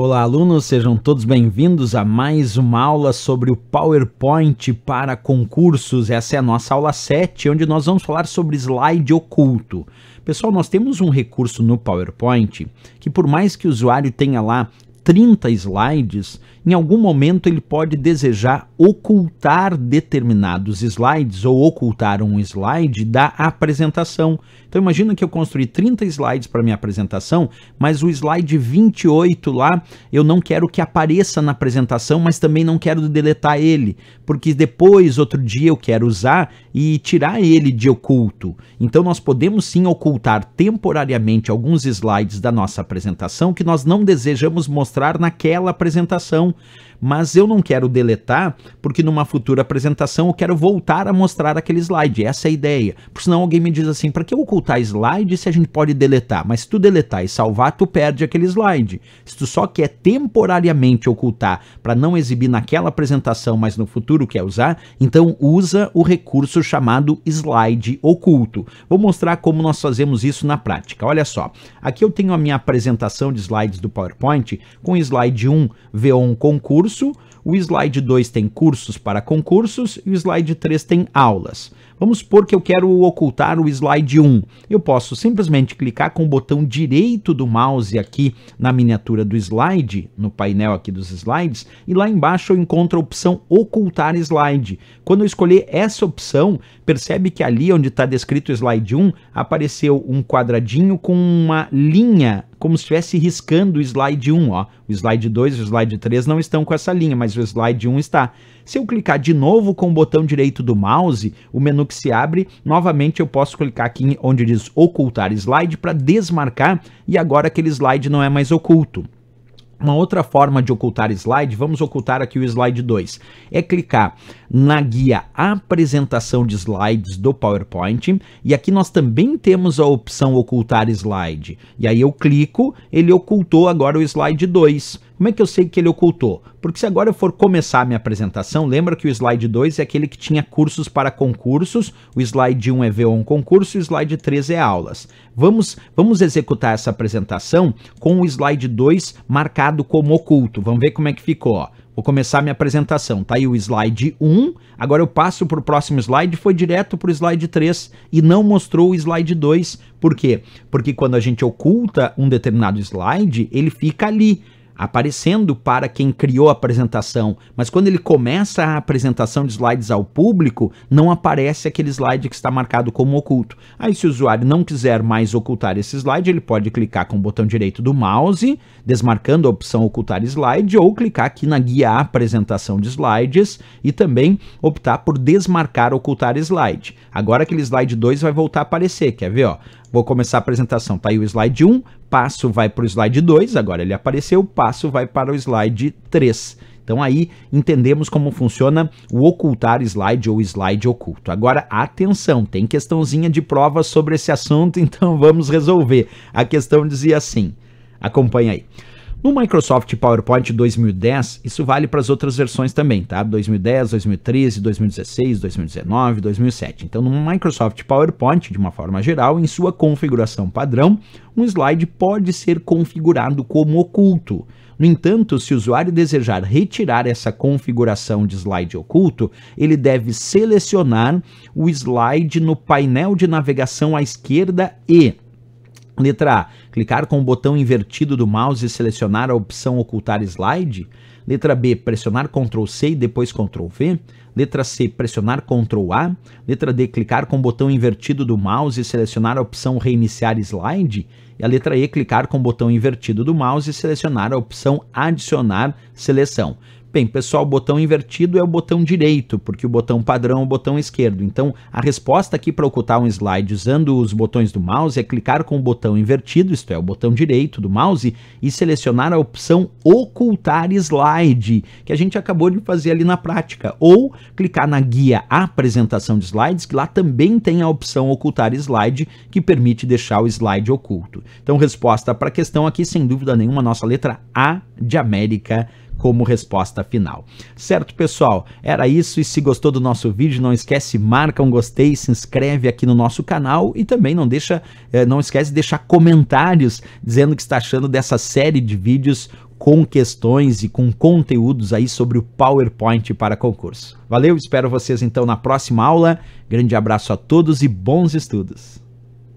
Olá, alunos, sejam todos bem-vindos a mais uma aula sobre o PowerPoint para concursos. Essa é a nossa aula 7, onde nós vamos falar sobre slide oculto. Pessoal, nós temos um recurso no PowerPoint que, por mais que o usuário tenha lá 30 slides, em algum momento ele pode desejar ocultar determinados slides ou ocultar um slide da apresentação. Então imagina que eu construí 30 slides para minha apresentação, mas o slide 28 lá, eu não quero que apareça na apresentação, mas também não quero deletar ele, porque depois outro dia eu quero usar e tirar ele de oculto. Então nós podemos sim ocultar temporariamente alguns slides da nossa apresentação que nós não desejamos mostrar mostrar naquela apresentação. Mas eu não quero deletar, porque numa futura apresentação eu quero voltar a mostrar aquele slide. Essa é a ideia. Por senão alguém me diz assim: para que ocultar slide se a gente pode deletar? Mas se tu deletar e salvar, tu perde aquele slide. Se tu só quer temporariamente ocultar para não exibir naquela apresentação, mas no futuro quer usar, então usa o recurso chamado slide oculto. Vou mostrar como nós fazemos isso na prática. Olha só, aqui eu tenho a minha apresentação de slides do PowerPoint com o slide 1, VO um concurso, o slide 2 tem cursos para concursos e o slide 3 tem aulas. Vamos supor que eu quero ocultar o slide 1. Eu posso simplesmente clicar com o botão direito do mouse aqui na miniatura do slide, no painel aqui dos slides, e lá embaixo eu encontro a opção ocultar slide. Quando eu escolher essa opção, percebe que ali onde está descrito o slide 1, apareceu um quadradinho com uma linha como se estivesse riscando o slide 1, ó. O slide 2 e o slide 3 não estão com essa linha, mas o slide 1 está. Se eu clicar de novo com o botão direito do mouse, o menu que se abre, novamente eu posso clicar aqui onde diz ocultar slide para desmarcar e agora aquele slide não é mais oculto. Uma outra forma de ocultar slide, vamos ocultar aqui o slide 2, é clicar na guia apresentação de slides do PowerPoint e aqui nós também temos a opção ocultar slide. E aí eu clico, ele ocultou agora o slide 2. Como é que eu sei que ele ocultou? Porque se agora eu for começar a minha apresentação, lembra que o slide 2 é aquele que tinha cursos para concursos, o slide 1 é vo 1 concurso e o slide 3 é aulas. Vamos, vamos executar essa apresentação com o slide 2 marcado como oculto. Vamos ver como é que ficou. Ó. Vou começar minha apresentação. Tá aí o slide 1. Agora eu passo para o próximo slide, foi direto para o slide 3 e não mostrou o slide 2. Por quê? Porque quando a gente oculta um determinado slide, ele fica ali aparecendo para quem criou a apresentação, mas quando ele começa a apresentação de slides ao público, não aparece aquele slide que está marcado como oculto. Aí se o usuário não quiser mais ocultar esse slide, ele pode clicar com o botão direito do mouse, desmarcando a opção ocultar slide, ou clicar aqui na guia apresentação de slides e também optar por desmarcar ocultar slide. Agora aquele slide 2 vai voltar a aparecer, quer ver? Ó? Vou começar a apresentação. Tá aí o slide 1, passo vai para o slide 2, agora ele apareceu, passo vai para o slide 3. Então aí entendemos como funciona o ocultar slide ou slide oculto. Agora atenção, tem questãozinha de prova sobre esse assunto, então vamos resolver. A questão dizia assim. Acompanha aí. No Microsoft PowerPoint 2010, isso vale para as outras versões também, tá? 2010, 2013, 2016, 2019, 2007. Então, no Microsoft PowerPoint, de uma forma geral, em sua configuração padrão, um slide pode ser configurado como oculto. No entanto, se o usuário desejar retirar essa configuração de slide oculto, ele deve selecionar o slide no painel de navegação à esquerda e Letra A. Clicar com o botão invertido do mouse e selecionar a opção Ocultar slide. Letra B. Pressionar Ctrl C e depois Ctrl V. Letra C. Pressionar Ctrl A. Letra D. Clicar com o botão invertido do mouse e selecionar a opção Reiniciar slide. E a letra E. Clicar com o botão invertido do mouse e selecionar a opção Adicionar seleção. Bem, pessoal, o botão invertido é o botão direito, porque o botão padrão é o botão esquerdo. Então, a resposta aqui para ocultar um slide usando os botões do mouse é clicar com o botão invertido, isto é, o botão direito do mouse, e selecionar a opção Ocultar Slide, que a gente acabou de fazer ali na prática. Ou clicar na guia Apresentação de Slides, que lá também tem a opção Ocultar Slide, que permite deixar o slide oculto. Então, resposta para a questão aqui, sem dúvida nenhuma, nossa letra A de América como resposta final. Certo, pessoal? Era isso. E se gostou do nosso vídeo, não esquece, marca um gostei, se inscreve aqui no nosso canal e também não deixa, eh, não esquece de deixar comentários dizendo o que está achando dessa série de vídeos com questões e com conteúdos aí sobre o PowerPoint para concurso. Valeu, espero vocês então na próxima aula. Grande abraço a todos e bons estudos.